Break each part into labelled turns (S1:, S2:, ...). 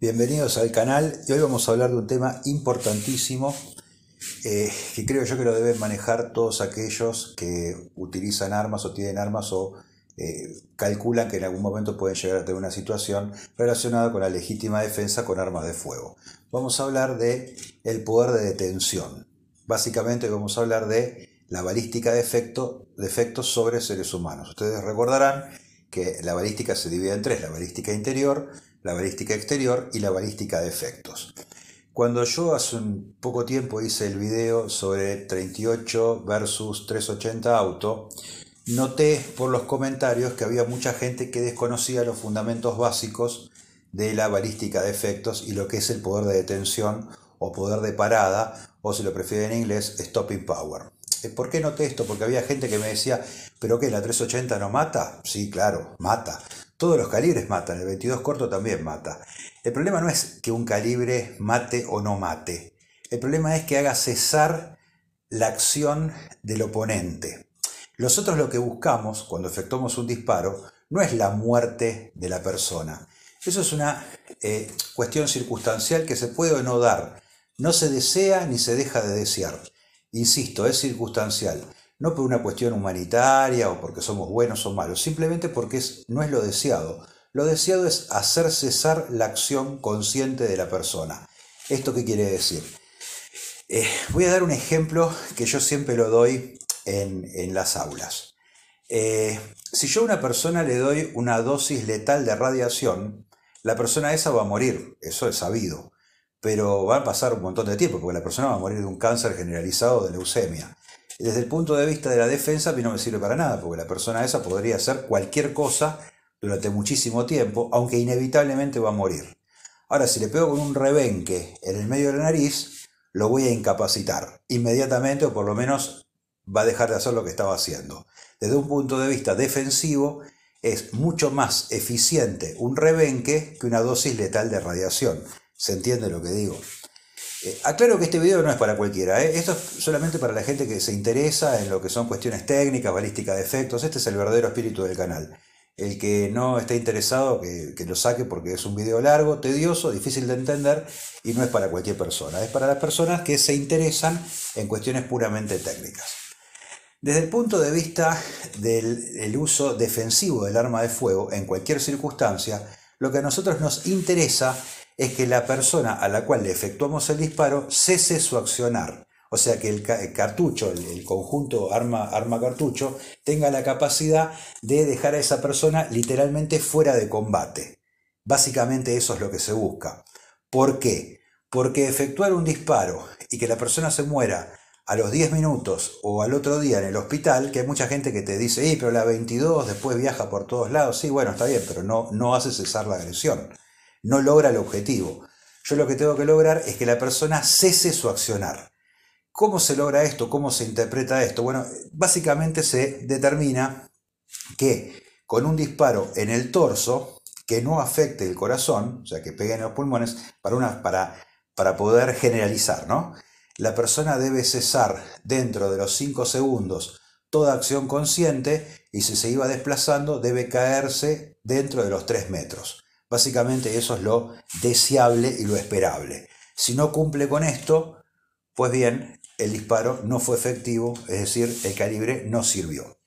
S1: Bienvenidos al canal y hoy vamos a hablar de un tema importantísimo eh, que creo yo que lo deben manejar todos aquellos que utilizan armas o tienen armas o eh, calculan que en algún momento pueden llegar a tener una situación relacionada con la legítima defensa con armas de fuego. Vamos a hablar de el poder de detención. Básicamente vamos a hablar de la balística de de efectos sobre seres humanos. Ustedes recordarán que la balística se divide en tres, la balística interior, la balística exterior y la balística de efectos. Cuando yo hace un poco tiempo hice el video sobre 38 versus 380 auto, noté por los comentarios que había mucha gente que desconocía los fundamentos básicos de la balística de efectos y lo que es el poder de detención o poder de parada, o si lo prefiere en inglés, stopping power. ¿por qué noté esto? Porque había gente que me decía, ¿pero qué? ¿La 380 no mata? Sí, claro, mata. Todos los calibres matan, el 22 corto también mata. El problema no es que un calibre mate o no mate. El problema es que haga cesar la acción del oponente. Nosotros lo que buscamos cuando efectuamos un disparo no es la muerte de la persona. Eso es una eh, cuestión circunstancial que se puede o no dar. No se desea ni se deja de desear. Insisto, es circunstancial. No por una cuestión humanitaria o porque somos buenos o malos, simplemente porque no es lo deseado. Lo deseado es hacer cesar la acción consciente de la persona. ¿Esto qué quiere decir? Eh, voy a dar un ejemplo que yo siempre lo doy en, las aulas. Eh, si yo a una persona le doy una dosis letal de radiación, la persona esa va a morir, eso es sabido pero va a pasar un montón de tiempo, porque la persona va a morir de un cáncer generalizado de leucemia. Desde el punto de vista de la defensa, a mí no me sirve para nada, porque la persona esa podría hacer cualquier cosa durante muchísimo tiempo, aunque inevitablemente va a morir. Ahora, si le pego con un rebenque en el medio de la nariz, lo voy a incapacitar inmediatamente, o por lo menos va a dejar de hacer lo que estaba haciendo. Desde un punto de vista defensivo, es mucho más eficiente un rebenque que una dosis letal de radiación. ¿Se entiende lo que digo? Eh, aclaro que este video no es para cualquiera, eh. esto es solamente para la gente que se interesa en lo que son cuestiones técnicas, balística de efectos, este es el verdadero espíritu del canal. El que no esté interesado, que, lo saque porque es un video largo, tedioso, difícil de entender y no es para cualquier persona, es para las personas que se interesan en cuestiones puramente técnicas. Desde el punto de vista del uso defensivo del arma de fuego en cualquier circunstancia, lo que a nosotros nos interesa es que la persona a la cual le efectuamos el disparo cese su accionar. O sea, que el, cartucho, el, conjunto arma-cartucho, tenga la capacidad de dejar a esa persona literalmente fuera de combate. Básicamente eso es lo que se busca. ¿Por qué? Porque efectuar un disparo y que la persona se muera a los 10 minutos o al otro día en el hospital, que hay mucha gente que te dice, eh, pero la 22 después viaja por todos lados, sí, bueno, está bien, pero no, no hace cesar la agresión no logra el objetivo. Yo lo que tengo que lograr es que la persona cese su accionar. ¿Cómo se logra esto? ¿Cómo se interpreta esto? Bueno, básicamente se determina que con un disparo en el torso que no afecte el corazón, o sea, que pegue en los pulmones, para, para, para poder generalizar, ¿no? La persona debe cesar dentro de los 5 segundos toda acción consciente y si se iba desplazando debe caerse dentro de los 3 metros. Básicamente eso es lo deseable y lo esperable. Si no cumple con esto, pues bien, el disparo no fue efectivo, es decir, el calibre no sirvió.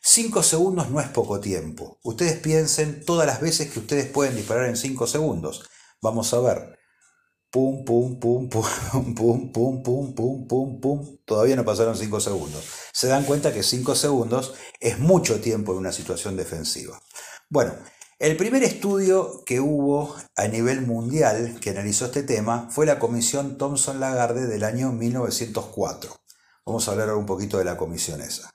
S1: 5 segundos no es poco tiempo. Ustedes piensen todas las veces que ustedes pueden disparar en 5 segundos. Vamos a ver. Pum, pum, pum, pum, pum, pum, pum, pum, pum, pum. Todavía no pasaron 5 segundos. Se dan cuenta que 5 segundos es mucho tiempo en una situación defensiva. Bueno, el primer estudio que hubo a nivel mundial que analizó este tema fue la Comisión Thomson-Lagarde del año 1904. Vamos a hablar un poquito de la comisión esa.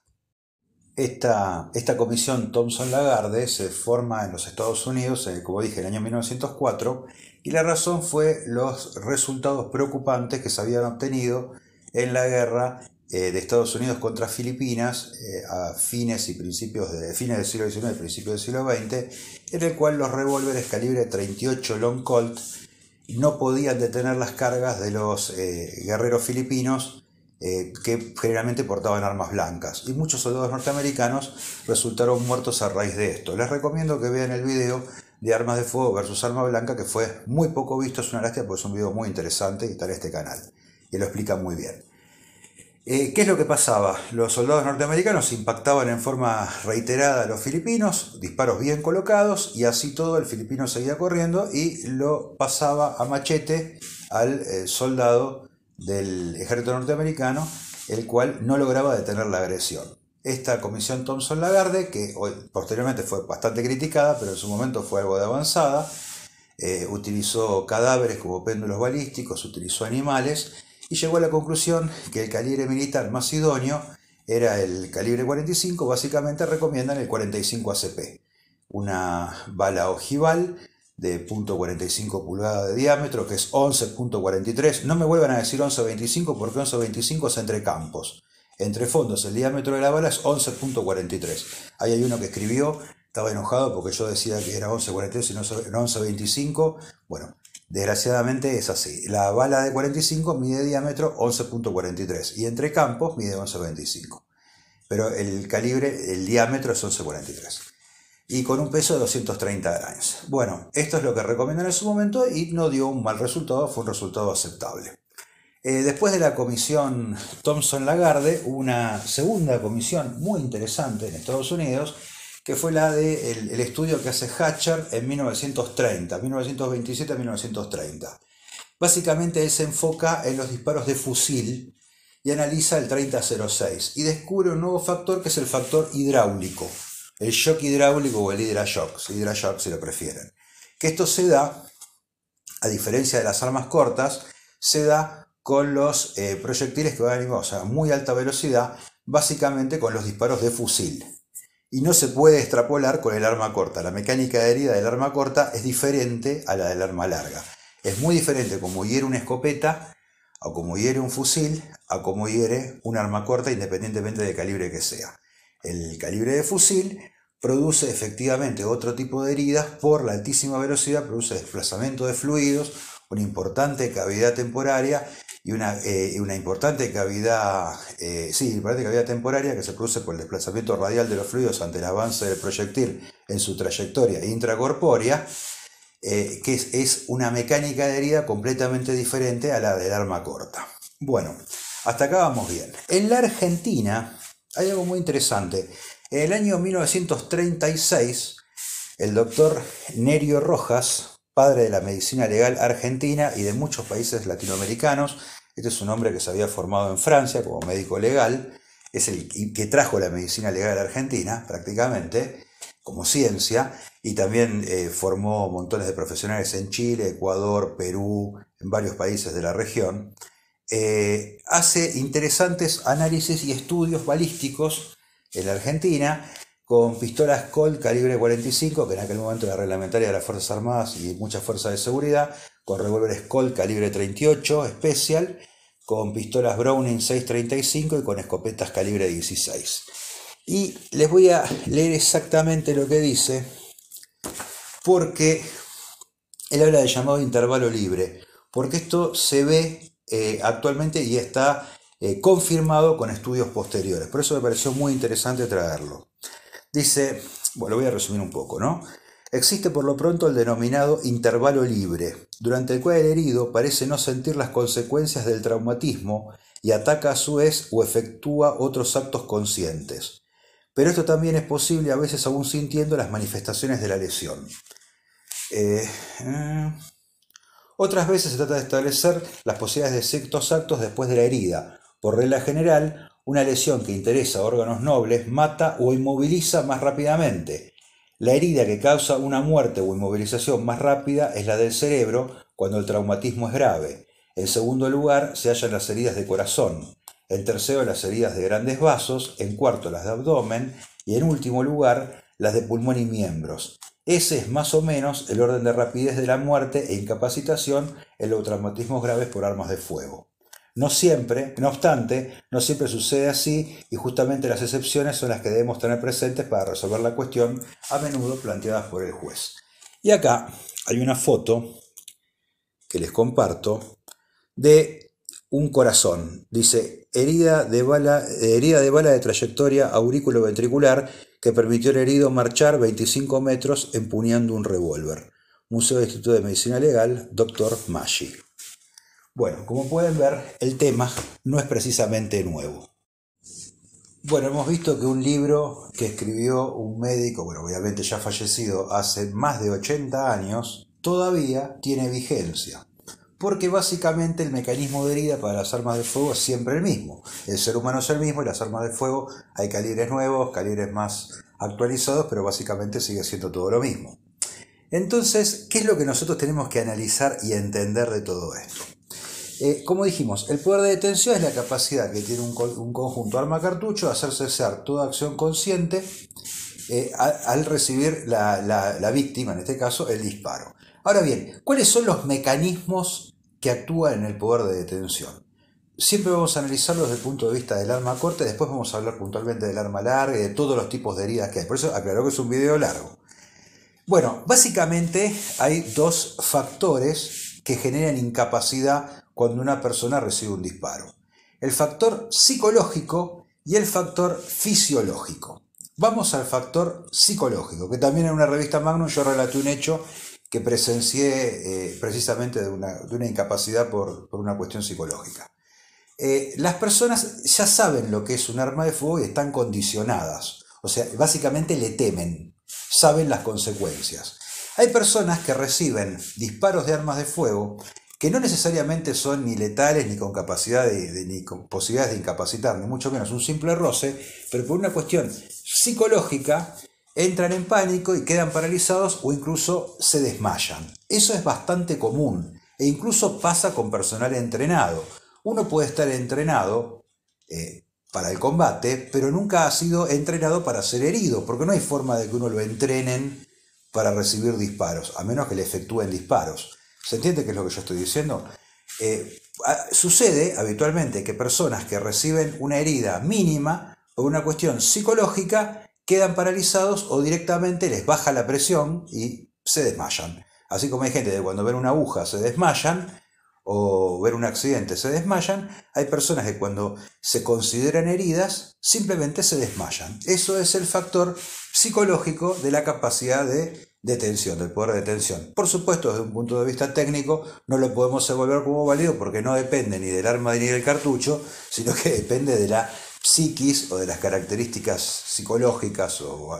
S1: Esta, esta comisión Thomson-Lagarde se forma en los Estados Unidos, eh, como dije, en el año 1904, y la razón fue los resultados preocupantes que se habían obtenido en la guerra eh, de Estados Unidos contra Filipinas eh, a fines y principios de fines del siglo XIX y principios del siglo XX, en el cual los revólveres calibre 38 Long Colt no podían detener las cargas de los eh, guerreros filipinos que generalmente portaban armas blancas y muchos soldados norteamericanos resultaron muertos a raíz de esto. Les recomiendo que vean el video de armas de fuego versus arma blanca que fue muy poco visto, es una lástima porque es un video muy interesante y está en este canal y lo explica muy bien. Eh, ¿Qué es lo que pasaba? Los soldados norteamericanos impactaban en forma reiterada a los filipinos, disparos bien colocados, y así todo el filipino seguía corriendo y lo pasaba a machete al eh, soldado del ejército norteamericano, el cual no lograba detener la agresión. Esta comisión thompson Lagarde, que posteriormente fue bastante criticada, pero en su momento fue algo de avanzada, eh, utilizó cadáveres como péndulos balísticos, utilizó animales, y llegó a la conclusión que el calibre militar más idóneo era el calibre 45, básicamente recomiendan el 45 ACP, una bala ojival de .45 pulgada de diámetro, que es 11.43. No me vuelvan a decir 11.25 porque 11.25 es entre campos. Entre fondos, el diámetro de la bala es 11.43. Ahí hay uno que escribió, estaba enojado porque yo decía que era 11.43 y no 11.25. Bueno, Desgraciadamente es así. La bala de 45 mide diámetro 11.43 y entre campos mide 11.25. Pero el calibre, el diámetro es 11.43. Y con un peso de 230 gramos. Bueno, esto es lo que recomiendo en su momento y no dio un mal resultado, fue un resultado aceptable. Eh, después de la comisión Thomson-Lagarde, una segunda comisión muy interesante en Estados Unidos, que fue la de el, estudio que hace Hatcher en 1930, 1927 a 1930. Básicamente él se enfoca en los disparos de fusil y analiza el 30-06 y descubre un nuevo factor que es el factor hidráulico, el shock hidráulico o el hidra shock si lo prefieren. Que esto se da, a diferencia de las armas cortas, se da con los eh, proyectiles que van a, ir, a muy alta velocidad, básicamente con los disparos de fusil y no se puede extrapolar con el arma corta. La mecánica de herida del arma corta es diferente a la del arma larga. Es muy diferente como hiere una escopeta, o como hiere un fusil, a como hiere un arma corta, independientemente del calibre que sea. El calibre de fusil produce efectivamente otro tipo de heridas por la altísima velocidad, produce desplazamiento de fluidos, una importante cavidad temporaria y una, eh, una importante cavidad, eh, sí, temporaria que se produce por el desplazamiento radial de los fluidos ante el avance del proyectil en su trayectoria intracorpórea, eh, que es, es, una mecánica de herida completamente diferente a la del arma corta. Bueno, hasta acá vamos bien. En la Argentina hay algo muy interesante. En el año 1936, el doctor Nerio Rojas, padre de la medicina legal argentina y de muchos países latinoamericanos. Este es un hombre que se había formado en Francia como médico legal, es el que trajo la medicina legal argentina prácticamente como ciencia y también eh, formó montones de profesionales en Chile, Ecuador, Perú, en varios países de la región. Eh, hace interesantes análisis y estudios balísticos en la Argentina con pistolas Colt calibre 45, que en aquel momento era reglamentaria de las Fuerzas Armadas y muchas fuerzas de seguridad, con revólveres Colt calibre 38 especial, con pistolas Browning 635 y con escopetas calibre 16. Y les voy a leer exactamente lo que dice, porque él habla de llamado intervalo libre, porque esto se ve eh, actualmente y está eh, confirmado con estudios posteriores. Por eso me pareció muy interesante traerlo. Dice, bueno, lo voy a resumir un poco, ¿no? Existe por lo pronto el denominado intervalo libre, durante el cual el herido parece no sentir las consecuencias del traumatismo y ataca a su vez o efectúa otros actos conscientes. Pero esto también es posible a veces aún sintiendo las manifestaciones de la lesión. Eh, eh. Otras veces se trata de establecer las posibilidades de ciertos actos después de la herida. Por regla general, una lesión que interesa órganos nobles mata o inmoviliza más rápidamente. La herida que causa una muerte o inmovilización más rápida es la del cerebro cuando el traumatismo es grave. En segundo lugar se hallan las heridas de corazón. En tercero las heridas de grandes vasos. En cuarto las de abdomen. Y en último lugar las de pulmón y miembros. Ese es más o menos el orden de rapidez de la muerte e incapacitación en los traumatismos graves por armas de fuego. No siempre, no obstante, no siempre sucede así y justamente las excepciones son las que debemos tener presentes para resolver la cuestión a menudo planteada por el juez. Y acá hay una foto que les comparto de un corazón. Dice, herida de bala, herida de, bala de trayectoria aurículo-ventricular que permitió al herido marchar 25 metros empuñando un revólver. Museo de Instituto de Medicina Legal, Dr. Maggi. Bueno, como pueden ver, el tema no es precisamente nuevo. Bueno, hemos visto que un libro que escribió un médico, bueno, obviamente ya fallecido hace más de 80 años, todavía tiene vigencia. Porque básicamente el mecanismo de herida para las armas de fuego es siempre el mismo. El ser humano es el mismo y las armas de fuego hay calibres nuevos, calibres más actualizados, pero básicamente sigue siendo todo lo mismo. Entonces, ¿qué es lo que nosotros tenemos que analizar y entender de todo esto? Eh, como dijimos, el poder de detención es la capacidad que tiene un, conjunto arma-cartucho de hacer cesar toda acción consciente eh, al, recibir la, víctima, en este caso el disparo. Ahora bien, ¿cuáles son los mecanismos que actúan en el poder de detención? Siempre vamos a analizarlos desde el punto de vista del arma corta, después vamos a hablar puntualmente del arma larga y de todos los tipos de heridas que hay. Por eso aclaró que es un video largo. Bueno, básicamente hay dos factores que generan incapacidad cuando una persona recibe un disparo. El factor psicológico y el factor fisiológico. Vamos al factor psicológico, que también en una revista Magnum yo relaté un hecho que presencié eh, precisamente de una, incapacidad por, una cuestión psicológica. Eh, las personas ya saben lo que es un arma de fuego y están condicionadas. O sea, básicamente le temen, saben las consecuencias. Hay personas que reciben disparos de armas de fuego que no necesariamente son ni letales ni con capacidad de, ni con posibilidades de incapacitar, ni mucho menos un simple roce, pero por una cuestión psicológica entran en pánico y quedan paralizados o incluso se desmayan. Eso es bastante común e incluso pasa con personal entrenado. Uno puede estar entrenado eh, para el combate, pero nunca ha sido entrenado para ser herido, porque no hay forma de que uno lo entrenen para recibir disparos, a menos que le efectúen disparos. ¿Se entiende qué es lo que yo estoy diciendo? Eh, sucede habitualmente que personas que reciben una herida mínima o una cuestión psicológica quedan paralizados o directamente les baja la presión y se desmayan. Así como hay gente de cuando ven una aguja se desmayan o ver un accidente se desmayan, hay personas que cuando se consideran heridas simplemente se desmayan. Eso es el factor psicológico de la capacidad de detención, del poder de detención. Por supuesto, desde un punto de vista técnico, no lo podemos evaluar como válido porque no depende ni del arma ni del cartucho, sino que depende de la psiquis o de las características psicológicas o,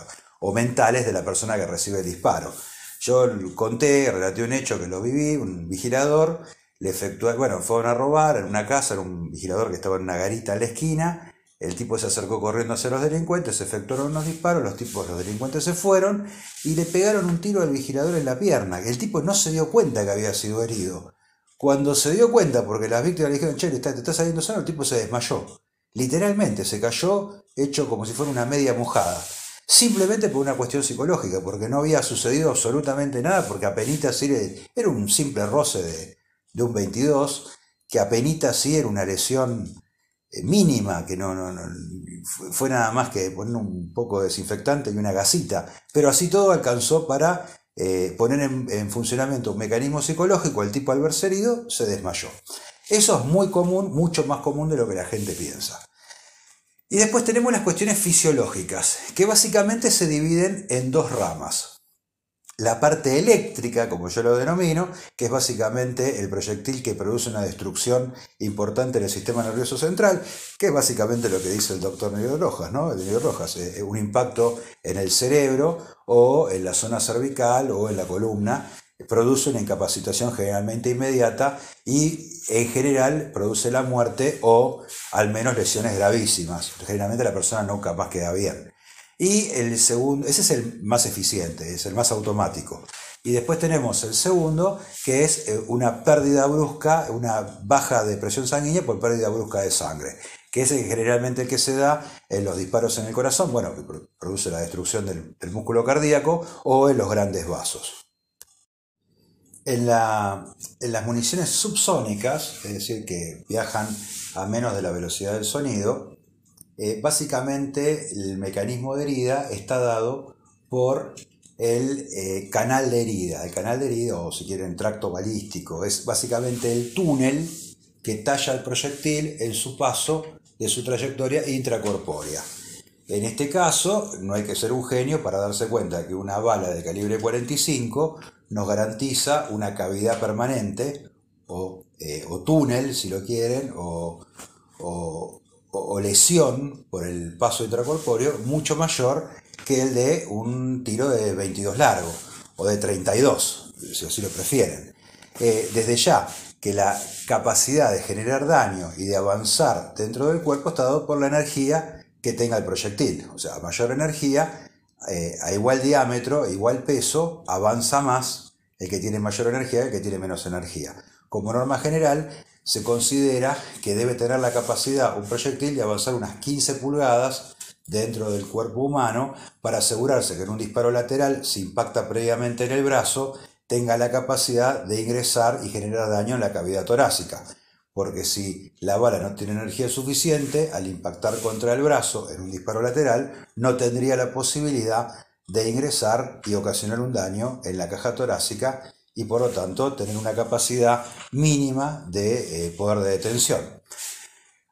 S1: mentales de la persona que recibe el disparo. Yo conté, relaté un hecho que lo viví, un vigilador, le efectuó, bueno, fueron a robar en una casa, era un vigilador que estaba en una garita a la esquina, el tipo se acercó corriendo hacia los delincuentes, efectuaron unos disparos, los tipos, los delincuentes se fueron y le pegaron un tiro al vigilador en la pierna. El tipo no se dio cuenta que había sido herido. Cuando se dio cuenta, porque las víctimas le dijeron, che, te está saliendo sano, el tipo se desmayó. Literalmente se cayó, hecho como si fuera una media mojada. Simplemente por una cuestión psicológica, porque no había sucedido absolutamente nada, porque apenas era un simple roce de, de un 22, que apenas sí era una lesión eh, mínima, que no, no, no, fue nada más que poner un poco de desinfectante y una gasita, pero así todo alcanzó para eh, poner en, en, funcionamiento un mecanismo psicológico, el tipo al verse herido se desmayó. Eso es muy común, mucho más común de lo que la gente piensa. Y después tenemos las cuestiones fisiológicas, que básicamente se dividen en dos ramas la parte eléctrica, como yo lo denomino, que es básicamente el proyectil que produce una destrucción importante en el sistema nervioso central, que es básicamente lo que dice el doctor Nero Rojas, ¿no? El Rojas, eh, eh, un impacto en el cerebro o en la zona cervical o en la columna, produce una incapacitación generalmente inmediata y en general produce la muerte o al menos lesiones gravísimas. Generalmente la persona no capaz queda bien. Y el segundo, ese es el más eficiente, es el más automático. Y después tenemos el segundo, que es eh, una pérdida brusca, una baja de presión sanguínea por pérdida brusca de sangre, que es generalmente el que se da en los disparos en el corazón, bueno, que produce la destrucción del, músculo cardíaco o en los grandes vasos. En, en las municiones subsónicas, es decir, que viajan a menos de la velocidad del sonido, eh, básicamente el mecanismo de herida está dado por el eh, canal de herida. El canal de herida, o si quieren, tracto balístico, es básicamente el túnel que talla el proyectil en su paso de su trayectoria intracorpórea. En este caso, no hay que ser un genio para darse cuenta que una bala de calibre 45 nos garantiza una cavidad permanente o, eh, túnel, si lo quieren, o, o lesión por el paso intracorpóreo mucho mayor que el de un tiro de 22 largo o de 32, si así lo prefieren. Eh, desde ya que la capacidad de generar daño y de avanzar dentro del cuerpo está dado por la energía que tenga el proyectil. O sea, mayor energía, eh, a igual diámetro, igual peso, avanza más el que tiene mayor energía que el que tiene menos energía. Como norma general, se considera que debe tener la capacidad un proyectil de avanzar unas 15 pulgadas dentro del cuerpo humano para asegurarse que en un disparo lateral, si impacta previamente en el brazo, tenga la capacidad de ingresar y generar daño en la cavidad torácica. Porque si la bala no tiene energía suficiente, al impactar contra el brazo en un disparo lateral, no tendría la posibilidad de ingresar y ocasionar un daño en la caja torácica y por lo tanto tener una capacidad mínima de eh, poder de detención.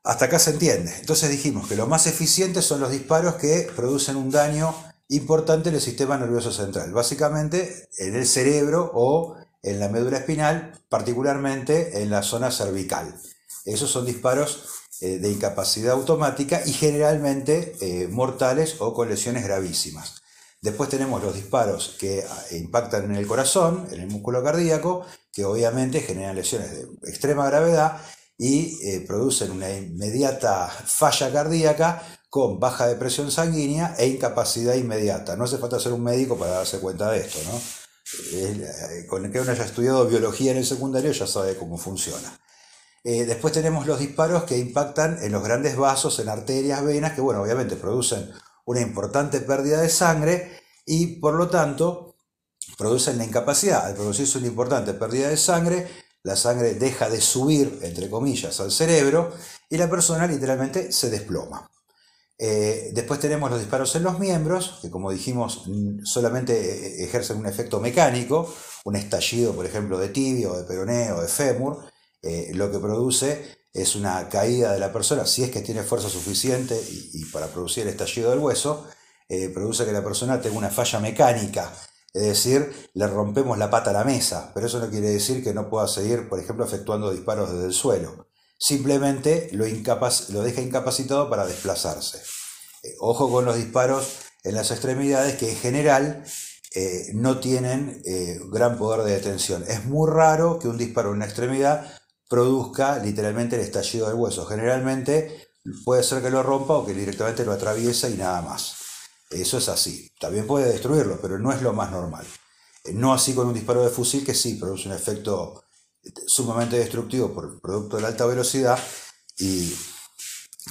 S1: Hasta acá se entiende. Entonces dijimos que lo más eficiente son los disparos que producen un daño importante en el sistema nervioso central, básicamente en el cerebro o en la médula espinal, particularmente en la zona cervical. Esos son disparos eh, de incapacidad automática y generalmente eh, mortales o con lesiones gravísimas. Después tenemos los disparos que ah, impactan en el corazón, en el músculo cardíaco, que obviamente generan lesiones de extrema gravedad y eh, producen una inmediata falla cardíaca con baja depresión presión sanguínea e incapacidad inmediata. No hace falta ser un médico para darse cuenta de esto, ¿no? Eh, con el que uno haya estudiado biología en el secundario ya sabe cómo funciona. Eh, después tenemos los disparos que impactan en los grandes vasos, en arterias, venas, que bueno, obviamente producen una importante pérdida de sangre y por lo tanto producen la incapacidad. Al producirse una importante pérdida de sangre, la sangre deja de subir, entre comillas, al cerebro y la persona literalmente se desploma. Eh, después tenemos los disparos en los miembros, que como dijimos solamente eh, eh, ejercen un efecto mecánico, un estallido por ejemplo de tibio, de peroneo o de fémur, lo que produce es una caída de la persona, si es que tiene fuerza suficiente y, para producir el estallido del hueso, eh, produce que la persona tenga una falla mecánica, es decir, le rompemos la pata a la mesa, pero eso no quiere decir que no pueda seguir, por ejemplo, efectuando disparos desde el suelo, simplemente lo, lo deja incapacitado para desplazarse. Eh, ojo con los disparos en las extremidades que en general eh, no tienen gran poder de detención. Es muy raro que un disparo en una extremidad produzca literalmente el estallido del hueso. Generalmente puede ser que lo rompa o que directamente lo atraviesa y nada más. Eso es así. También puede destruirlo, pero no es lo más normal. Eh, no así con un disparo de fusil que sí produce un efecto sumamente destructivo por producto de la alta velocidad y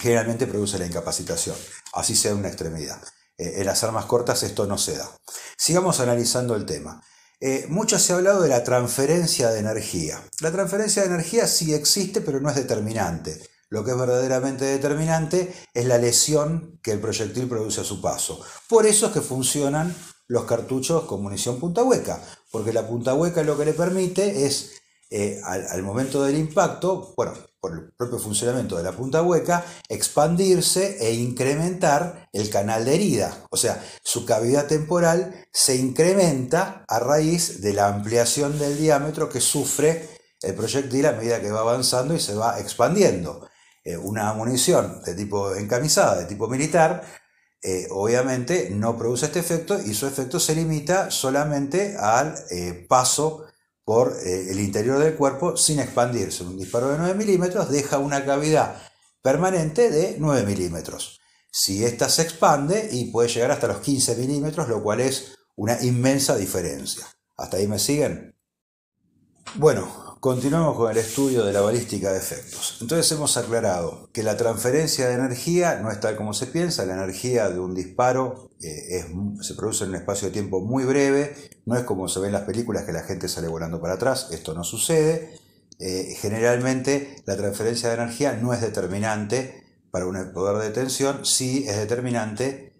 S1: generalmente produce la incapacitación, así sea una extremidad. Eh, en las armas cortas esto no se da. Sigamos analizando el tema. Eh, mucho se ha hablado de la transferencia de energía. La transferencia de energía sí existe, pero no es determinante. Lo que es verdaderamente determinante es la lesión que el proyectil produce a su paso. Por eso es que funcionan los cartuchos con munición punta hueca, porque la punta hueca lo que le permite es, eh, al momento del impacto, bueno, por el propio funcionamiento de la punta hueca, expandirse e incrementar el canal de herida. O sea, su cavidad temporal se incrementa a raíz de la ampliación del diámetro que sufre el proyectil a medida que va avanzando y se va expandiendo. Eh, una munición de tipo encamisada, de tipo militar, eh, obviamente no produce este efecto y su efecto se limita solamente al eh, paso por eh, el interior del cuerpo sin expandirse. Un disparo de 9 milímetros deja una cavidad permanente de 9 milímetros. Si ésta se expande y puede llegar hasta los 15 milímetros, lo cual es una inmensa diferencia. ¿Hasta ahí me siguen? Bueno, Continuamos con el estudio de la balística de efectos. Entonces hemos aclarado que la transferencia de energía no es tal como se piensa, la energía de un disparo eh, se produce en un espacio de tiempo muy breve, no es como se ve en las películas que la gente sale volando para atrás, esto no sucede. Eh, generalmente la transferencia de energía no es determinante para un poder de tensión, sí es determinante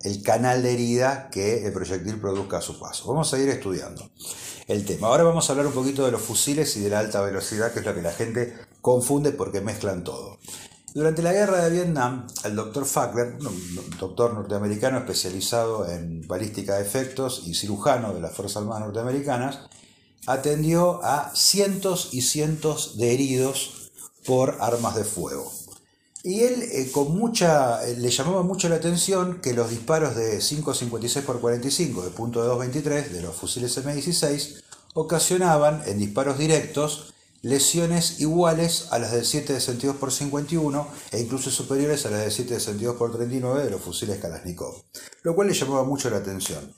S1: el canal de herida que el proyectil produzca a su paso. Vamos a ir estudiando el tema. Ahora vamos a hablar un poquito de los fusiles y de la alta velocidad, que es lo que la gente confunde porque mezclan todo. Durante la guerra de Vietnam, el doctor Fackler, un doctor norteamericano especializado en balística de efectos y cirujano de las Fuerzas Armadas norteamericanas, atendió a cientos y cientos de heridos por armas de fuego. Y él eh, con mucha, eh, le llamaba mucho la atención que los disparos de 5.56 x 45 de punto de 2.23 de los fusiles M16 ocasionaban en disparos directos lesiones iguales a las del 7 de 51 e incluso superiores a las del 7 de 39 de los fusiles Kalashnikov, lo cual le llamaba mucho la atención.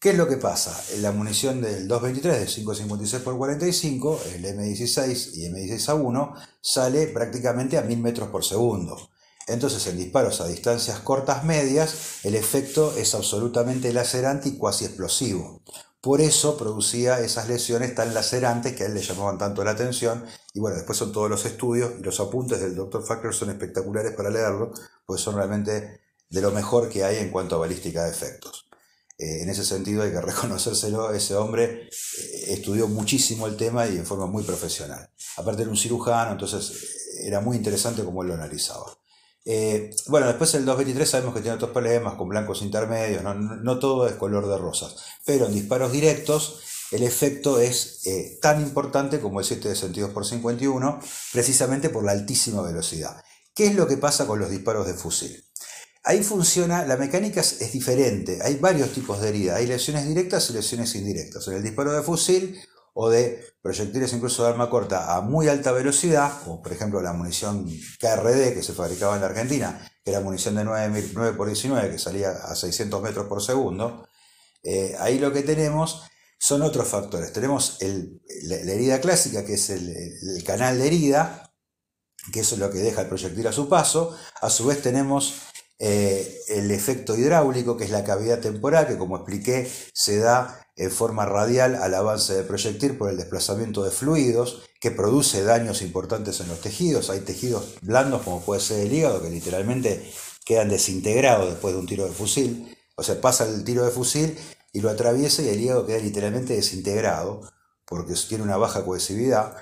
S1: ¿Qué es lo que pasa? La munición del 223 de 556 x 45, el M16 y M16A1, sale prácticamente a 1000 metros por segundo. Entonces, en disparos a distancias cortas medias, el efecto es absolutamente lacerante y cuasi explosivo. Por eso producía esas lesiones tan lacerantes que a él le llamaban tanto la atención. Y bueno, después son todos los estudios y los apuntes del Dr. Facker son espectaculares para leerlo, pues son realmente de lo mejor que hay en cuanto a balística de efectos. Eh, en ese sentido hay que reconocérselo, ese hombre eh, estudió muchísimo el tema y en forma muy profesional. Aparte era un cirujano, entonces eh, era muy interesante cómo él lo analizaba. bueno, después el 223 sabemos que tiene otros problemas con blancos intermedios, no, todo es color de rosas, pero en disparos directos el efecto es tan importante como el 7 de sentidos por 51, precisamente por la altísima velocidad. ¿Qué es lo que pasa con los disparos de fusil? Ahí funciona, la mecánica es, diferente, hay varios tipos de herida, hay lesiones directas y lesiones indirectas. En el disparo de fusil o de proyectiles incluso de arma corta a muy alta velocidad, como por ejemplo la munición KRD que se fabricaba en la Argentina, que era munición de 9, x 19 que salía a 600 metros por segundo, eh, ahí lo que tenemos son otros factores. Tenemos el, la, herida clásica, que es el, el, canal de herida, que eso es lo que deja el proyectil a su paso. A su vez tenemos eh, el efecto hidráulico, que es la cavidad temporal, que como expliqué, se da en forma radial al avance del proyectil por el desplazamiento de fluidos, que produce daños importantes en los tejidos. Hay tejidos blandos, como puede ser el hígado, que literalmente quedan desintegrados después de un tiro de fusil. O sea, pasa el tiro de fusil y lo atraviesa y el hígado queda literalmente desintegrado, porque tiene una baja cohesividad.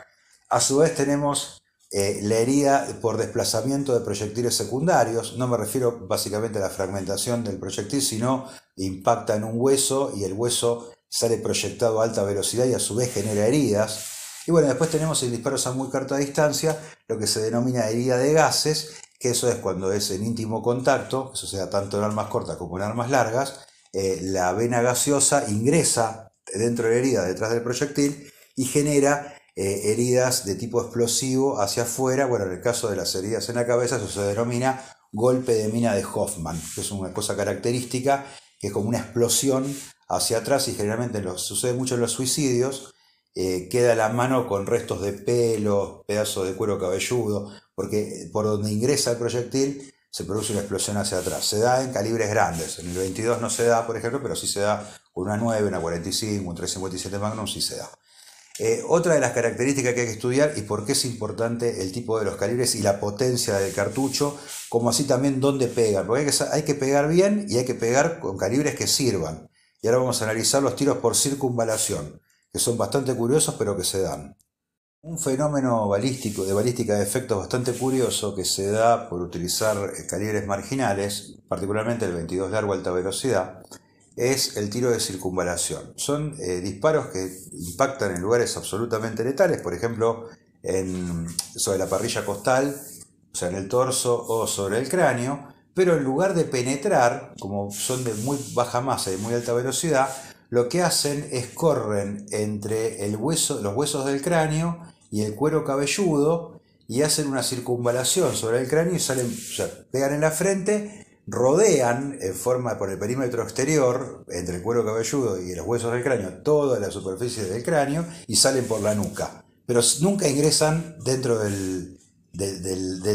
S1: A su vez tenemos eh, la herida por desplazamiento de proyectiles secundarios, no me refiero básicamente a la fragmentación del proyectil, sino impacta en un hueso y el hueso sale proyectado a alta velocidad y a su vez genera heridas. Y bueno, después tenemos el disparo a muy corta distancia, lo que se denomina herida de gases, que eso es cuando es en íntimo contacto, eso sea tanto en armas cortas como en armas largas, eh, la vena gaseosa ingresa dentro de la herida, detrás del proyectil, y genera eh, heridas de tipo explosivo hacia afuera. Bueno, en el caso de las heridas en la cabeza, eso se denomina golpe de mina de Hoffman, que es una cosa característica, que es como una explosión hacia atrás y generalmente lo, sucede mucho en los suicidios. Eh, queda la mano con restos de pelo, pedazos de cuero cabelludo, porque por donde ingresa el proyectil se produce una explosión hacia atrás. Se da en calibres grandes. En el 22 no se da, por ejemplo, pero sí se da con una 9, una 45, un 357 Magnum, sí se da. Eh, otra de las características que hay que estudiar y por qué es importante el tipo de los calibres y la potencia del cartucho, como así también dónde pegan, porque hay que, pegar bien y hay que pegar con calibres que sirvan. Y ahora vamos a analizar los tiros por circunvalación, que son bastante curiosos pero que se dan. Un fenómeno balístico, de balística de efectos bastante curioso que se da por utilizar eh, calibres marginales, particularmente el 22 largo alta velocidad, es el tiro de circunvalación. Son eh, disparos que impactan en lugares absolutamente letales, por ejemplo, sobre la parrilla costal, o sea, en el torso o sobre el cráneo, pero en lugar de penetrar, como son de muy baja masa y muy alta velocidad, lo que hacen es corren entre el hueso, los huesos del cráneo y el cuero cabelludo y hacen una circunvalación sobre el cráneo y salen, o sea, pegan en la frente rodean en eh, forma por el perímetro exterior, entre el cuero cabelludo y los huesos del cráneo, toda la superficie del cráneo y salen por la nuca. Pero nunca ingresan dentro del,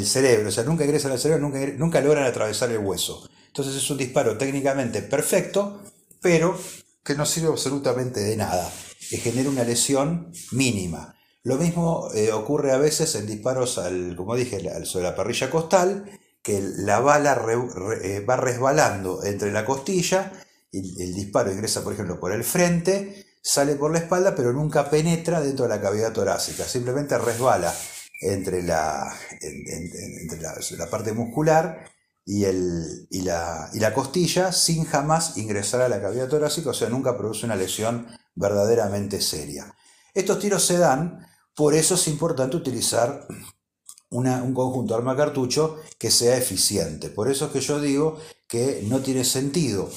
S1: cerebro, o sea, nunca ingresan al cerebro, nunca, nunca logran atravesar el hueso. Entonces es un disparo técnicamente perfecto, pero que no sirve absolutamente de nada, que genera una lesión mínima. Lo mismo eh, ocurre a veces en disparos al, como dije, al, sobre la parrilla costal, que la bala eh, va resbalando entre la costilla, el, el disparo ingresa, por ejemplo, por el frente, sale por la espalda, pero nunca penetra dentro de la cavidad torácica, simplemente resbala entre la, parte muscular y, el, y, la, y la costilla sin jamás ingresar a la cavidad torácica, o sea, nunca produce una lesión verdaderamente seria. Estos tiros se dan, por eso es importante utilizar un conjunto arma cartucho que sea eficiente. Por eso es que yo digo que no tiene sentido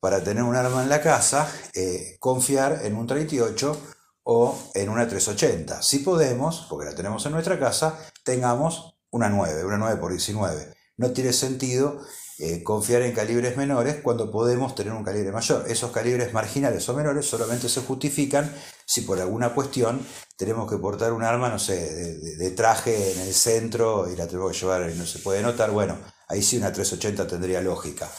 S1: para tener un arma en la casa eh, confiar en un 38 o en una 380. Si podemos, porque la tenemos en nuestra casa, tengamos una 9, una 9 por 19. No tiene sentido eh, confiar en calibres menores cuando podemos tener un calibre mayor. Esos calibres marginales o menores solamente se justifican si por alguna cuestión tenemos que portar un arma, no sé, de, traje en el centro y la tengo que llevar y no se puede notar, bueno, ahí sí una 380 tendría lógica.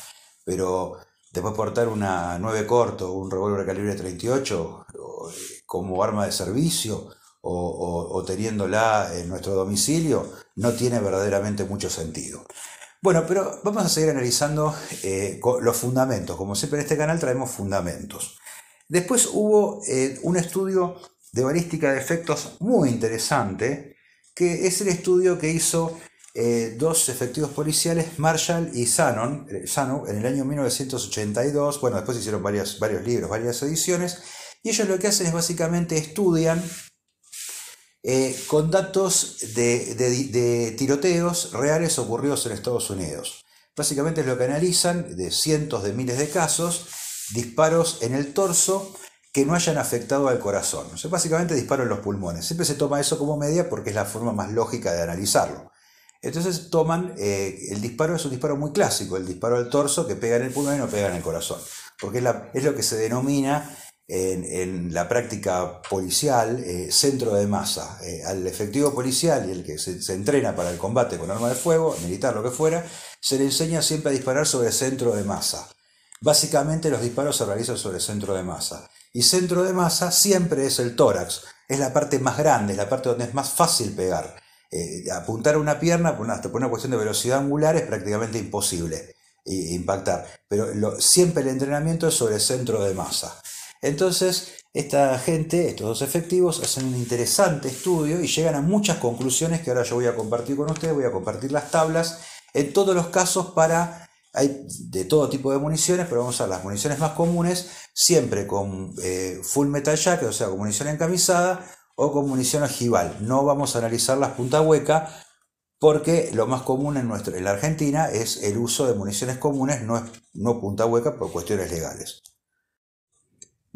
S1: Pero después portar una 9 corto, o un revólver calibre 38 eh, como arma de servicio o, o, teniéndola en nuestro domicilio, no tiene verdaderamente mucho sentido. Bueno, pero vamos a seguir analizando eh, los fundamentos. Como siempre en este canal traemos fundamentos. Después hubo eh, un estudio de balística de efectos muy interesante, que es el estudio que hizo eh, dos efectivos policiales, Marshall y Sanon, eh, en el año 1982. Bueno, después hicieron varios libros, varias ediciones. Y ellos lo que hacen es básicamente estudian con datos de, de, tiroteos reales ocurridos en Estados Unidos. Básicamente es lo que analizan de cientos de miles de casos disparos en el torso que no hayan afectado al corazón. O sea, básicamente disparo en los pulmones. Siempre se toma eso como media porque es la forma más lógica de analizarlo. Entonces toman, eh, el disparo es un disparo muy clásico, el disparo al torso que pega en el pulmón y no pega en el corazón, porque es, lo que se denomina en, la práctica policial eh, centro de masa. Eh, al efectivo policial y el que se, entrena para el combate con arma de fuego, militar, lo que fuera, se le enseña siempre a disparar sobre centro de masa. Básicamente los disparos se realizan sobre el centro de masa. Y centro de masa siempre es el tórax, es la parte más grande, es la parte donde es más fácil pegar. Eh, apuntar una pierna, por una, por una cuestión de velocidad angular, es prácticamente imposible eh, impactar. Pero siempre el entrenamiento es sobre el centro de masa. Entonces, esta gente, estos dos efectivos, hacen un interesante estudio y llegan a muchas conclusiones que ahora yo voy a compartir con ustedes, voy a compartir las tablas, en todos los casos para hay de todo tipo de municiones, pero vamos a las municiones más comunes, siempre con eh, full metal jacket, o sea, con munición encamisada o con munición ojival. No vamos a analizar las punta hueca porque lo más común en, nuestro, en la Argentina es el uso de municiones comunes, no, no punta hueca por cuestiones legales.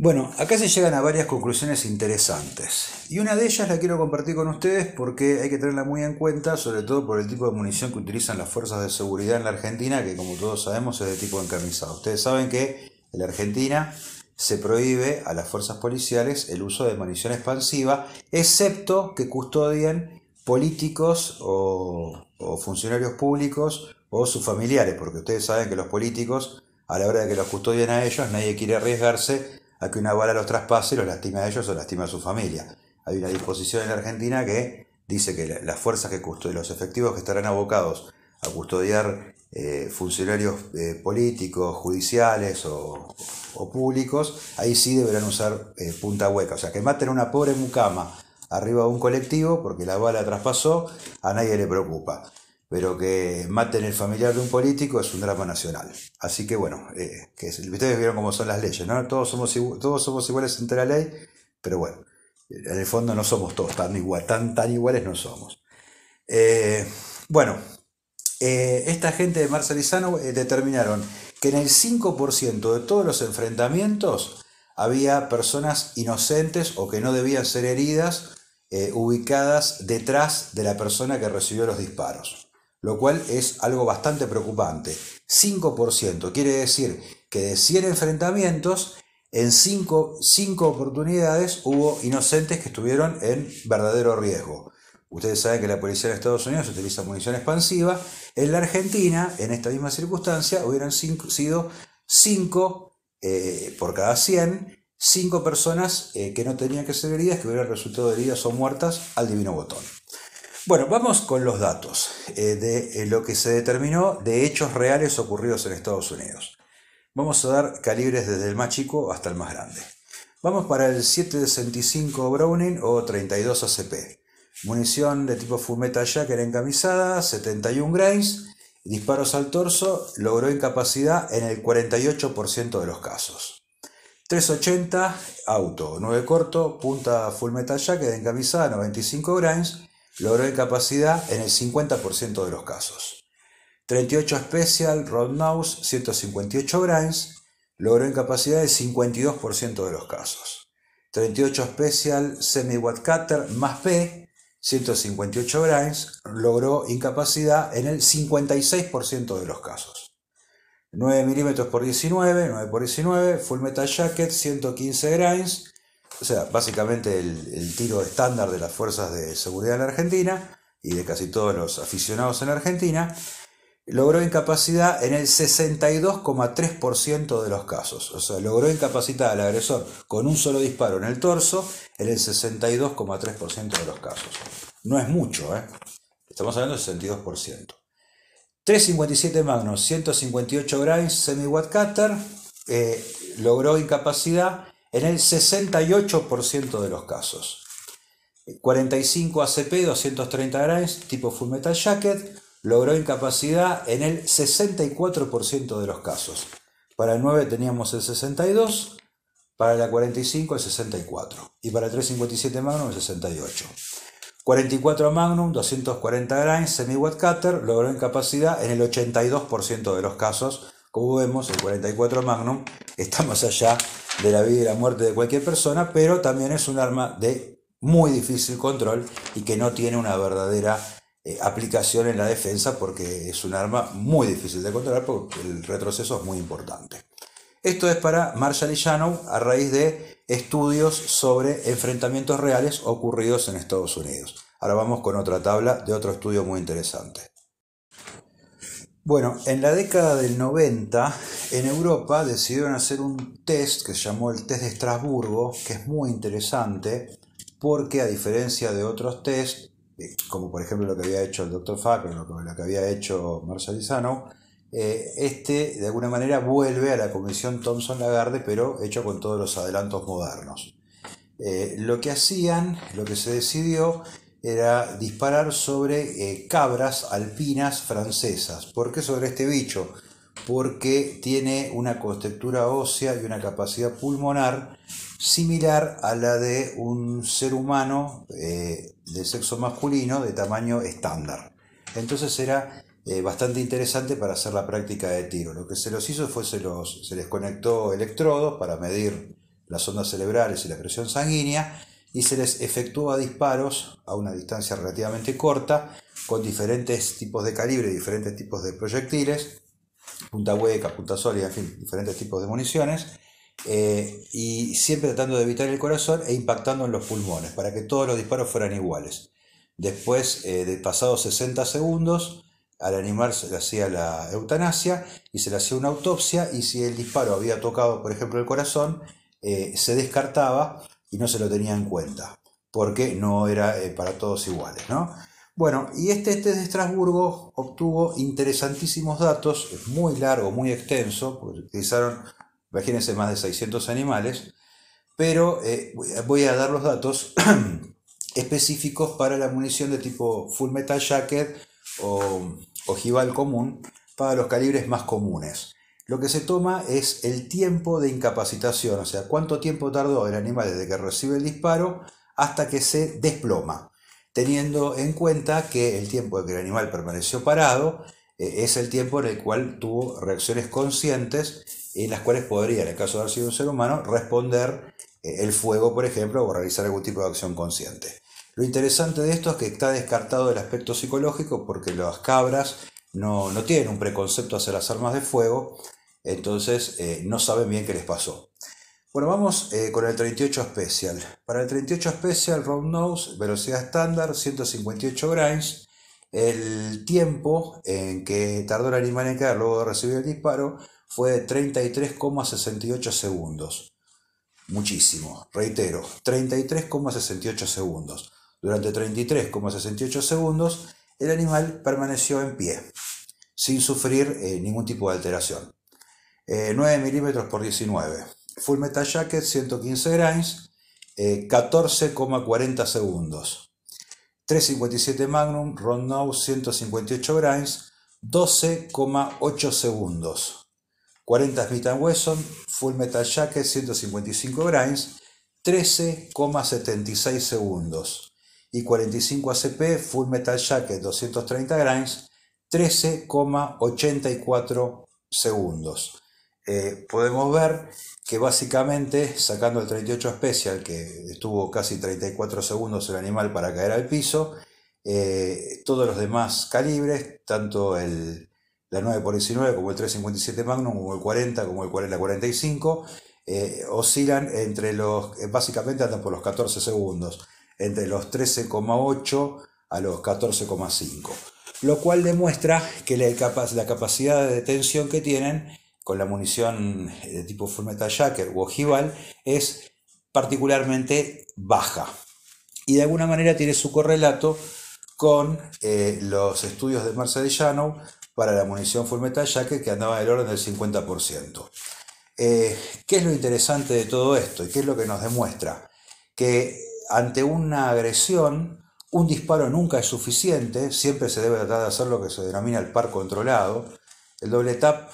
S1: Bueno, acá se llegan a varias conclusiones interesantes y una de ellas la quiero compartir con ustedes porque hay que tenerla muy en cuenta, sobre todo por el tipo de munición que utilizan las fuerzas de seguridad en la Argentina, que como todos sabemos es de tipo encarnizado. Ustedes saben que en la Argentina se prohíbe a las fuerzas policiales el uso de munición expansiva, excepto que custodien políticos o, o funcionarios públicos o sus familiares, porque ustedes saben que los políticos, a la hora de que los custodian a ellos, nadie quiere arriesgarse a que una bala los traspase y los lastima a ellos o lastima a su familia. Hay una disposición en Argentina que dice que las fuerzas que custodian, los efectivos que estarán abocados a custodiar eh, funcionarios eh, políticos, judiciales o, públicos, ahí sí deberán usar eh, punta hueca. O sea, que maten a una pobre mucama arriba de un colectivo porque la bala traspasó, a nadie le preocupa pero que maten el familiar de un político es un drama nacional. Así que bueno, eh, ustedes vieron cómo son las leyes, ¿no? Todos somos, todos somos iguales ante la ley, pero bueno, en el fondo no somos todos tan, igual, tan, iguales, no somos. Eh, bueno, eh, esta gente de Marcelizano determinaron que en el 5% de todos los enfrentamientos había personas inocentes o que no debían ser heridas ubicadas detrás de la persona que recibió los disparos lo cual es algo bastante preocupante. 5%, quiere decir que de 100 enfrentamientos, en 5, oportunidades hubo inocentes que estuvieron en verdadero riesgo. Ustedes saben que la policía de Estados Unidos utiliza munición expansiva. En la Argentina, en esta misma circunstancia, hubieran sido 5 eh, por cada 100, 5 personas eh, que no tenían que ser heridas, que hubieran resultado heridas o muertas al divino botón. Bueno, vamos con los datos eh, de eh, lo que se determinó de hechos reales ocurridos en Estados Unidos. Vamos a dar calibres desde el más chico hasta el más grande. Vamos para el 765 Browning o 32 ACP. Munición de tipo Metal Jacker encamisada, 71 grains. Disparos al torso logró incapacidad en el 48% de los casos. 380 auto, 9 corto, punta Full Metal Jacket encamisada, 95 grains logró incapacidad en el 50% de los casos. 38 Special, Roadhouse, 158 Grimes logró incapacidad en el 52% de los casos. 38 Special, Semi Cutter más P, 158 Grimes logró incapacidad en el 56% de los casos. 9 mm por 19, 9 x 19, Full Metal Jacket, 115 Grimes o sea, básicamente el, tiro estándar de las fuerzas de seguridad en la Argentina y de casi todos los aficionados en la Argentina, logró incapacidad en el 62,3% de los casos. O sea, logró incapacitar al agresor con un solo disparo en el torso en el 62,3% de los casos. No es mucho, ¿eh? Estamos hablando del 62%. 357 Magnum, 158 Grimes, semi-watt cutter, eh, logró incapacidad en el 68% de los casos. 45 ACP 230 grains tipo Full Metal Jacket, logró incapacidad en el 64% de los casos. Para el 9 teníamos el 62, para la 45 el 64 y para el 357 Magnum el 68. 44 Magnum, 240 grains semi-watt cutter, logró incapacidad en el 82% de los casos como vemos, el 44 Magnum está más allá de la vida y la muerte de cualquier persona, pero también es un arma de muy difícil control y que no tiene una verdadera eh, aplicación en la defensa porque es un arma muy difícil de controlar porque el retroceso es muy importante. Esto es para Marshall y Shannon a raíz de estudios sobre enfrentamientos reales ocurridos en Estados Unidos. Ahora vamos con otra tabla de otro estudio muy interesante. Bueno, en la década del 90 en Europa decidieron hacer un test que se llamó el test de Estrasburgo, que es muy interesante porque a diferencia de otros tests, eh, como por ejemplo lo que había hecho el Dr. Faber, lo que, lo que había hecho Marcelizano, eh, este de alguna manera vuelve a la Comisión Thomson lagarde pero hecho con todos los adelantos modernos. Eh, lo que hacían, lo que se decidió era disparar sobre eh, cabras alpinas francesas. ¿Por qué sobre este bicho? Porque tiene una contextura ósea y una capacidad pulmonar similar a la de un ser humano eh, de sexo masculino de tamaño estándar. Entonces era eh, bastante interesante para hacer la práctica de tiro. Lo que se los hizo fue se, los, se les conectó electrodos para medir las ondas cerebrales y la presión sanguínea y se les efectúa disparos a una distancia relativamente corta con diferentes tipos de calibre, diferentes tipos de proyectiles, punta hueca, punta sólida, en fin, diferentes tipos de municiones, eh, y siempre tratando de evitar el corazón e impactando en los pulmones para que todos los disparos fueran iguales. Después eh, de pasados 60 segundos, al animarse se le hacía la eutanasia y se le hacía una autopsia y si el disparo había tocado, por ejemplo, el corazón, eh, se descartaba y no se lo tenía en cuenta, porque no era eh, para todos iguales, ¿no? Bueno, y este test de Estrasburgo obtuvo interesantísimos datos, es muy largo, muy extenso, porque utilizaron, imagínense, más de 600 animales, pero eh, voy a dar los datos específicos para la munición de tipo Full Metal Jacket o ojival común para los calibres más comunes. Lo que se toma es el tiempo de incapacitación, o sea, cuánto tiempo tardó el animal desde que recibe el disparo hasta que se desploma, teniendo en cuenta que el tiempo de que el animal permaneció parado eh, es el tiempo en el cual tuvo reacciones conscientes en las cuales podría, en el caso de haber sido un ser humano, responder eh, el fuego, por ejemplo, o realizar algún tipo de acción consciente. Lo interesante de esto es que está descartado el aspecto psicológico porque las cabras no, no, tienen un preconcepto hacia las armas de fuego, entonces, eh, no saben bien qué les pasó. Bueno, vamos eh, con el 38 Special. Para el 38 Special, Round Nose, velocidad estándar, 158 grinds. El tiempo en que tardó el animal en caer luego de recibir el disparo fue de 33,68 segundos. Muchísimo, reitero, 33,68 segundos. Durante 33,68 segundos, el animal permaneció en pie, sin sufrir eh, ningún tipo de alteración. 9 eh, milímetros por 19. Full Metal Jacket 115 grains, 14,40 eh, segundos. 357 Magnum, Rondnau, 158 grains, 12,8 segundos. 40 Smith Wesson, Full Metal Jacket 155 grains, 13,76 segundos. Y 45 ACP, Full Metal Jacket 230 grains, 13,84 segundos. Eh, podemos ver que básicamente sacando el 38 Special, que estuvo casi 34 segundos el animal para caer al piso, eh, todos los demás calibres, tanto el, la 9x19 como el 357 Magnum, como el 40, como el 40, 45, eh, oscilan entre los, básicamente andan por los 14 segundos, entre los 13,8 a los 14,5, lo cual demuestra que la, la capacidad de detención que tienen con la munición eh, de tipo Full Metal Jacket u ojival es particularmente baja. Y de alguna manera tiene su correlato con eh, los estudios de Mercedes para la munición Full Metal Jacket que andaba del orden del 50%. Eh, ¿Qué es lo interesante de todo esto y qué es lo que nos demuestra? Que ante una agresión, un disparo nunca es suficiente, siempre se debe tratar de hacer lo que se denomina el par controlado, el doble tap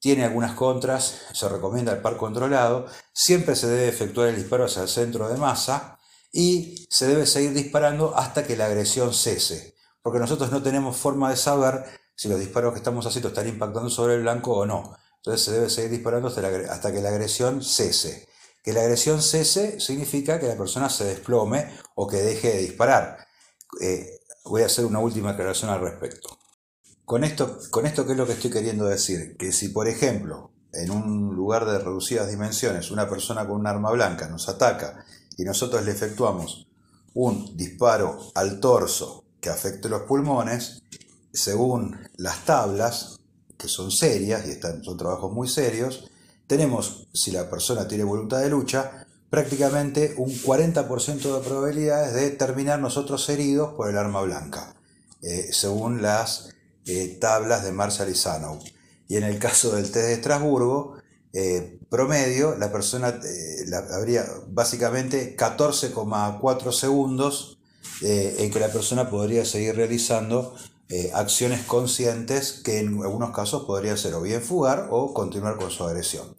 S1: tiene algunas contras, se recomienda el par controlado, siempre se debe efectuar el disparo hacia el centro de masa y se debe seguir disparando hasta que la agresión cese, porque nosotros no tenemos forma de saber si los disparos que estamos haciendo están impactando sobre el blanco o no. Entonces se debe seguir disparando hasta, que la agresión cese. Que la agresión cese significa que la persona se desplome o que deje de disparar. Eh, voy a hacer una última aclaración al respecto. Con esto, con esto, ¿qué es lo que estoy queriendo decir? Que si, por ejemplo, en un lugar de reducidas dimensiones, una persona con un arma blanca nos ataca y nosotros le efectuamos un disparo al torso que afecte los pulmones, según las tablas, que son serias y están, son trabajos muy serios, tenemos, si la persona tiene voluntad de lucha, prácticamente un 40% de probabilidades de terminar nosotros heridos por el arma blanca, eh, según las eh, tablas de Marshall y Y en el caso del test de Estrasburgo, eh, promedio, la persona eh, habría básicamente 14,4 segundos en que la persona podría seguir realizando acciones conscientes que en algunos casos podría ser o bien fugar o continuar con su agresión.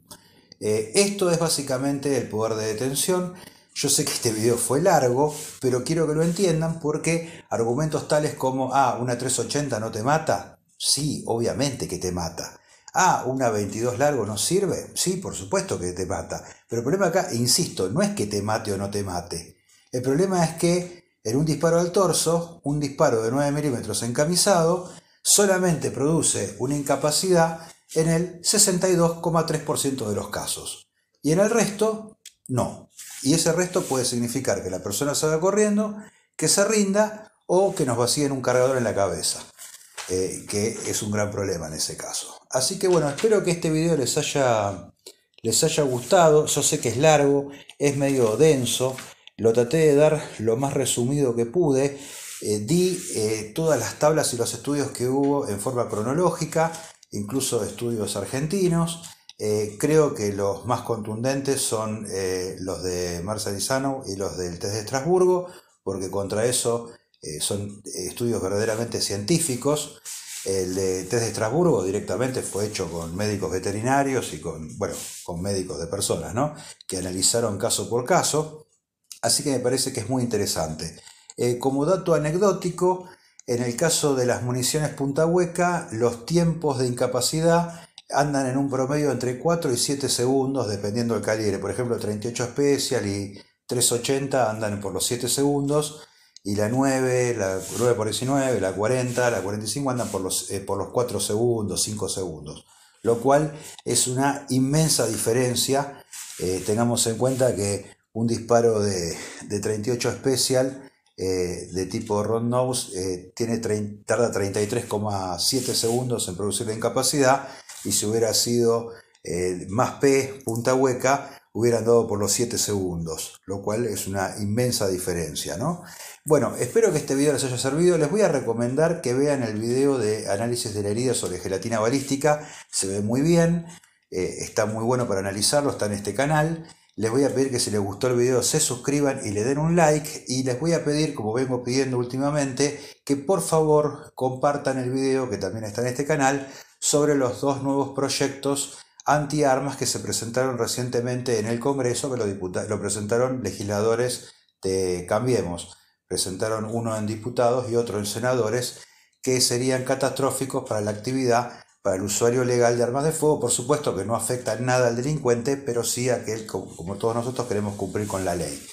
S1: esto es básicamente el poder de detención. Yo sé que este video fue largo, pero quiero que lo entiendan porque argumentos tales como, ah, una 380 no te mata. Sí, obviamente que te mata. Ah, una 22 largo no sirve. Sí, por supuesto que te mata. Pero el problema acá, insisto, no es que te mate o no te mate. El problema es que en un disparo al torso, un disparo de 9 milímetros encamisado, solamente produce una incapacidad en el 62,3% de los casos. Y en el resto, no. Y ese resto puede significar que la persona salga corriendo, que se rinda o que nos vacíen un cargador en la cabeza, eh, que es un gran problema en ese caso. Así que bueno, espero que este video les haya, les haya gustado. Yo sé que es largo, es medio denso. Lo traté de dar lo más resumido que pude. Eh, di eh, todas las tablas y los estudios que hubo en forma cronológica, incluso estudios argentinos. Eh, creo que los más contundentes son eh, los de Marsalisano y los del test de Estrasburgo, porque contra eso eh, son estudios verdaderamente científicos. El de test de Estrasburgo directamente fue hecho con médicos veterinarios y con, bueno, con médicos de personas, ¿no? Que analizaron caso por caso. Así que me parece que es muy interesante. como dato anecdótico, en el caso de las municiones punta hueca, los tiempos de incapacidad andan en un promedio entre 4 y 7 segundos dependiendo del calibre. Por ejemplo, 38 Special y 380 andan por los 7 segundos y la 9, la 9 por 19, la 40, la 45 andan por los, eh, por los 4 segundos, 5 segundos. Lo cual es una inmensa diferencia. Eh, tengamos en cuenta que un disparo de, 38 Special eh, de tipo Ron Nose tarda 33,7 segundos en producir la incapacidad y si hubiera sido eh, más P, punta hueca, hubieran dado por los 7 segundos, lo cual es una inmensa diferencia, ¿no? Bueno, espero que este video les haya servido. Les voy a recomendar que vean el video de análisis de la herida sobre gelatina balística. Se ve muy bien, eh, está muy bueno para analizarlo, está en este canal. Les voy a pedir que si les gustó el video se suscriban y le den un like. Y les voy a pedir, como vengo pidiendo últimamente, que por favor compartan el video que también está en este canal sobre los dos nuevos proyectos antiarmas que se presentaron recientemente en el Congreso, que lo, presentaron legisladores de Cambiemos. Presentaron uno en diputados y otro en senadores, que serían catastróficos para la actividad, para el usuario legal de armas de fuego, por supuesto que no afecta nada al delincuente, pero sí a aquel, como todos nosotros, queremos cumplir con la ley.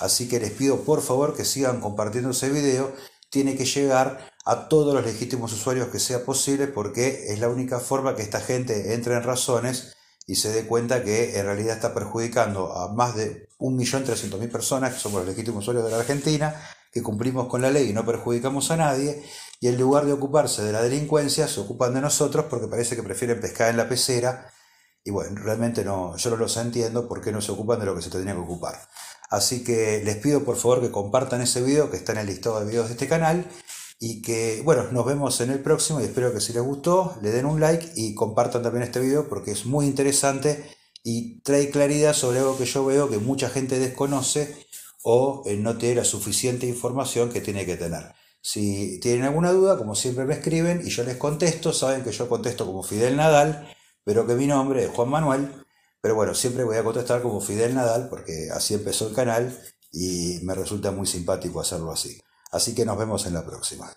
S1: Así que les pido por favor que sigan compartiendo ese video, tiene que llegar a todos los legítimos usuarios que sea posible porque es la única forma que esta gente entre en razones y se dé cuenta que en realidad está perjudicando a más de 1.300.000 personas, que somos los legítimos usuarios de la Argentina, que cumplimos con la ley y no perjudicamos a nadie, y en lugar de ocuparse de la delincuencia, se ocupan de nosotros porque parece que prefieren pescar en la pecera, y bueno, realmente no, yo no los entiendo por qué no se ocupan de lo que se tendría que ocupar. Así que les pido por favor que compartan ese video que está en el listado de videos de este canal y que, bueno, nos vemos en el próximo y espero que si les gustó, le den un like y compartan también este video porque es muy interesante y trae claridad sobre algo que yo veo que mucha gente desconoce o eh, no tiene la suficiente información que tiene que tener. Si tienen alguna duda, como siempre me escriben y yo les contesto, saben que yo contesto como Fidel Nadal, pero que mi nombre es Juan Manuel, pero bueno, siempre voy a contestar como Fidel Nadal porque así empezó el canal y me resulta muy simpático hacerlo así. Así que nos vemos en la próxima.